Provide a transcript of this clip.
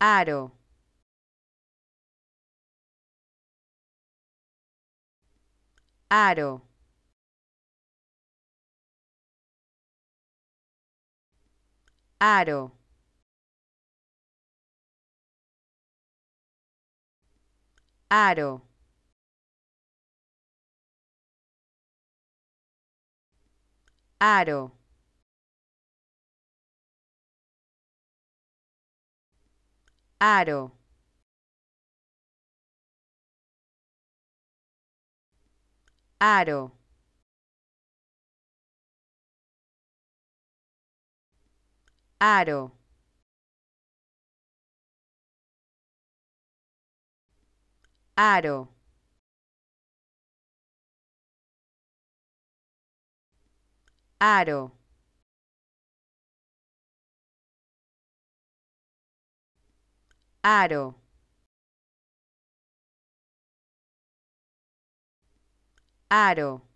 Aro. Aro. Aro. Aro. Aro. aro aro aro aro aro Aro. Aro.